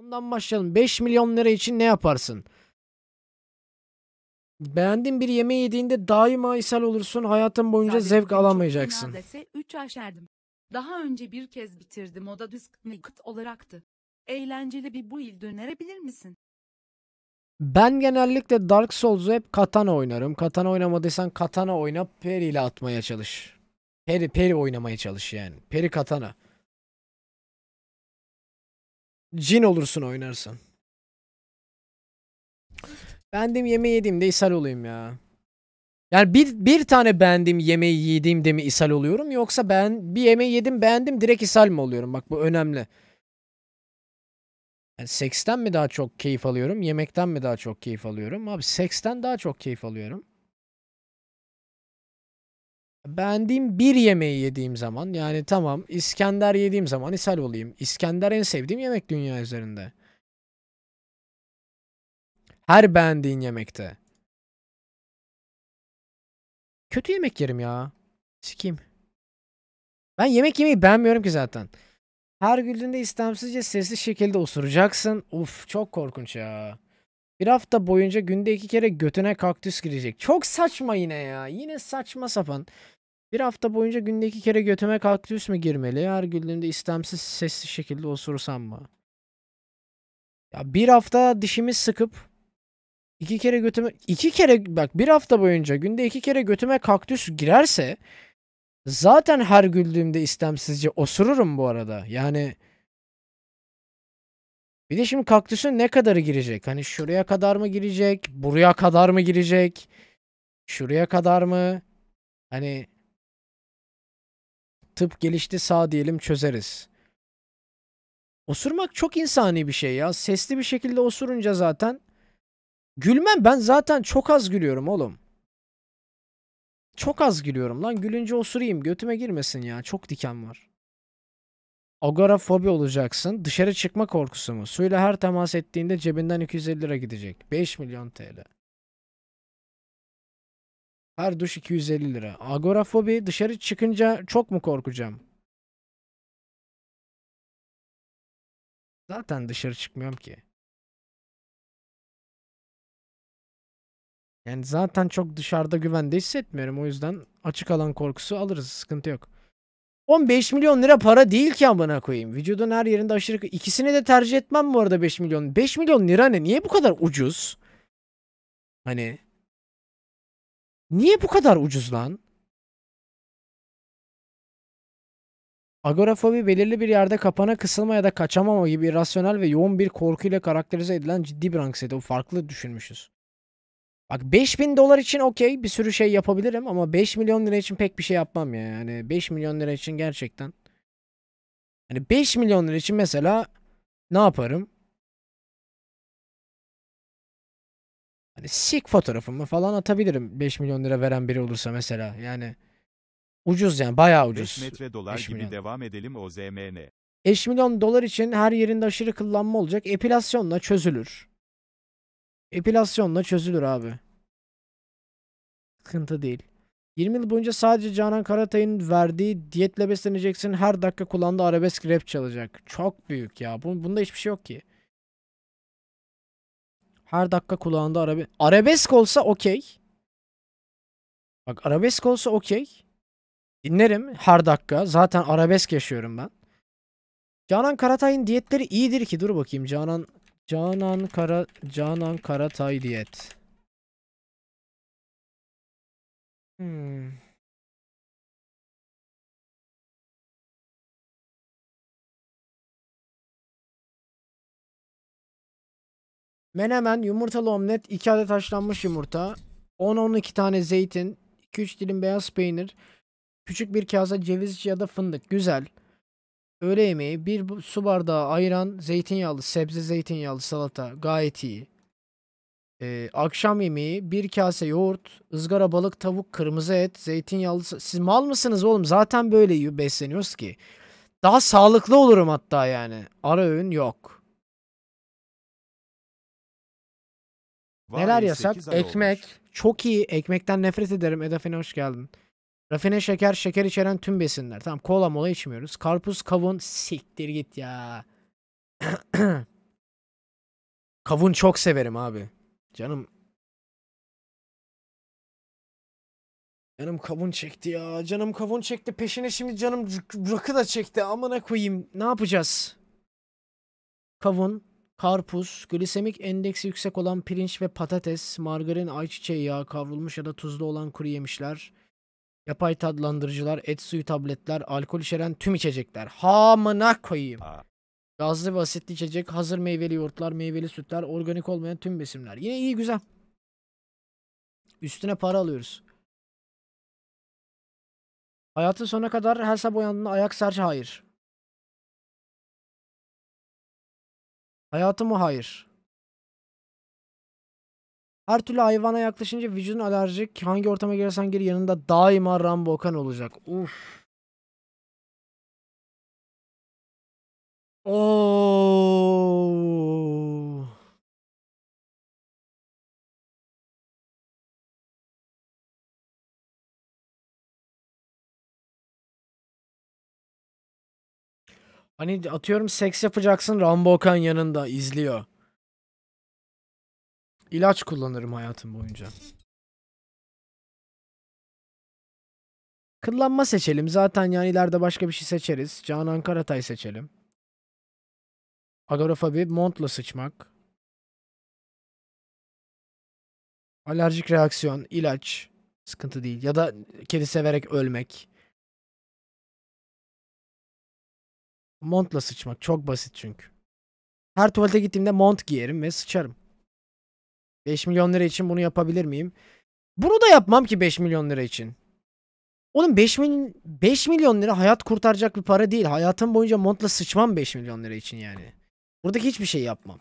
Bundan başlayalım. 5 milyon lira için ne yaparsın? Beğendiğin bir yemeği yediğinde daima ishal olursun. Hayatın boyunca Sadece zevk alamayacaksın. üç aşerdim. Daha önce bir kez bitirdim. O da disk nikit olaraktı. Eğlenceli bir bu il dönerebilir misin? Ben genellikle Dark Souls'u hep katana oynarım. Katana oynamadıysan katana oyna peri ile atmaya çalış. Peri peri oynamaya çalış yani. Peri katana cin olursun oynarsın. Bendim yemeği yediğimde ishal olayım ya. Yani bir, bir tane beğendiğim yemeği yediğimde mi ishal oluyorum yoksa ben bir yemeği yedim beğendim direkt ishal mı oluyorum? Bak bu önemli. Yani seksten mi daha çok keyif alıyorum? Yemekten mi daha çok keyif alıyorum? Abi seksten daha çok keyif alıyorum. Beğendiğim bir yemeği yediğim zaman yani tamam İskender yediğim zaman ishal olayım. İskender en sevdiğim yemek dünya üzerinde. Her beğendiğin yemekte. Kötü yemek yerim ya. Sikeyim. Ben yemek yemeyi beğenmiyorum ki zaten. Her güldüğünde istemsizce sesli şekilde osuracaksın. Uf çok korkunç ya. Bir hafta boyunca günde iki kere götüne kaktüs girecek. Çok saçma yine ya. Yine saçma sapan. Bir hafta boyunca günde iki kere götüme kaktüs mü girmeli? Her güldüğümde istemsiz sessiz şekilde osursam mı? Ya bir hafta dişimi sıkıp iki kere götüme iki kere bak bir hafta boyunca günde iki kere götüme kaktüs girerse zaten her güldüğümde istemsizce osururum bu arada. Yani bir de şimdi kaktüsün ne kadarı girecek? Hani şuraya kadar mı girecek? Buraya kadar mı girecek? Şuraya kadar mı? Hani tıp gelişti sağ diyelim çözeriz. Osurmak çok insani bir şey ya. Sesli bir şekilde osurunca zaten. Gülmem ben zaten çok az gülüyorum oğlum. Çok az gülüyorum lan. Gülünce osurayım. Götüme girmesin ya. Çok diken var. Agorafobi olacaksın. Dışarı çıkma korkusu mu? Suyla her temas ettiğinde cebinden 250 lira gidecek. 5 milyon TL. Her duş 250 lira. Agorafobi dışarı çıkınca çok mu korkacağım? Zaten dışarı çıkmıyorum ki. Yani zaten çok dışarıda güvende hissetmiyorum. O yüzden açık alan korkusu alırız. Sıkıntı yok. 15 milyon lira para değil ki amına koyayım. Vücudun her yerinde aşırı... ikisini de tercih etmem bu arada 5 milyon. 5 milyon lira ne? Niye bu kadar ucuz? Hani... Niye bu kadar ucuz lan? Agorafobi belirli bir yerde kapana kısılma ya da kaçamama gibi rasyonel ve yoğun bir korkuyla karakterize edilen ciddi bir anksiyete. O farklı düşünmüşüz. Bak 5000 dolar için okey bir sürü şey yapabilirim ama 5 milyon lira için pek bir şey yapmam ya. Yani 5 milyon lira için gerçekten. Hani 5 milyon lira için mesela ne yaparım? Hani sik fotoğrafımı falan atabilirim 5 milyon lira veren biri olursa mesela. Yani ucuz yani bayağı ucuz. 5 metre dolar 5 gibi milyon. devam edelim o ZMN. 5 milyon dolar için her yerinde aşırı kıllanma olacak. Epilasyonla çözülür. Epilasyonla çözülür abi. Sıkıntı değil. 20 yıl boyunca sadece Canan Karatay'ın verdiği diyetle besleneceksin. Her dakika kullandığı arabesk rap çalacak. Çok büyük ya. Bun, bunda hiçbir şey yok ki. Her dakika kulağında arabe arabesk olsa okey. Bak arabesk olsa okey. Dinlerim her dakika. Zaten arabesk yaşıyorum ben. Canan Karatay'ın diyetleri iyidir ki dur bakayım. Canan Canan Kara Canan Karatay diyet. Hmm. Menemen, yumurtalı omlet, 2 adet haşlanmış yumurta, 10-12 tane zeytin, 2-3 dilim beyaz peynir, küçük bir kase ceviz ya da fındık. Güzel. Öğle yemeği, bir su bardağı ayran, zeytinyağlı, sebze zeytinyağlı salata. Gayet iyi. Ee, akşam yemeği, bir kase yoğurt, ızgara balık, tavuk, kırmızı et, zeytinyağlı... Siz mal mısınız oğlum? Zaten böyle besleniyoruz ki. Daha sağlıklı olurum hatta yani. Ara öğün yok. Neler yasak? Ekmek. Olmuş. Çok iyi. Ekmekten nefret ederim. Edafine hoş geldin. Rafine şeker, şeker içeren tüm besinler. Tamam kola mola içmiyoruz. Karpuz, kavun. Siktir git ya. kavun çok severim abi. Canım. Canım kavun çekti ya. Canım kavun çekti. Peşine şimdi canım rakı da çekti. Amına koyayım. Ne yapacağız? Kavun karpuz, glisemik endeksi yüksek olan pirinç ve patates, margarin, ayçiçeği yağı, kavrulmuş ya da tuzlu olan kuru yemişler, yapay tatlandırıcılar, et suyu tabletler, alkol içeren tüm içecekler. Hamına koyayım. Gazlı ve asitli içecek, hazır meyveli yoğurtlar, meyveli sütler, organik olmayan tüm besinler. Yine iyi güzel. Üstüne para alıyoruz. Hayatın sonuna kadar her sabah uyandığında ayak serçe hayır. Hayatı mı? Hayır. Her türlü hayvana yaklaşınca vücudun alerjik. Hangi ortama girersen gir yanında daima Rambo Okan olacak. Uf. Oo. Hani atıyorum seks yapacaksın Rambo Okan yanında izliyor. İlaç kullanırım hayatım boyunca. Kıllanma seçelim. Zaten yani ileride başka bir şey seçeriz. Canan Karatay seçelim. Agorafobi, montla sıçmak. Alerjik reaksiyon, ilaç. Sıkıntı değil. Ya da kedi severek ölmek. Montla sıçmak çok basit çünkü. Her tuvalete gittiğimde mont giyerim ve sıçarım. 5 milyon lira için bunu yapabilir miyim? Bunu da yapmam ki 5 milyon lira için. Oğlum 5, mil 5 milyon lira hayat kurtaracak bir para değil. Hayatım boyunca montla sıçmam 5 milyon lira için yani. Buradaki hiçbir şey yapmam.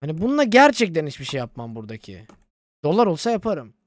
Hani bununla gerçekten hiçbir şey yapmam buradaki. Dolar olsa yaparım.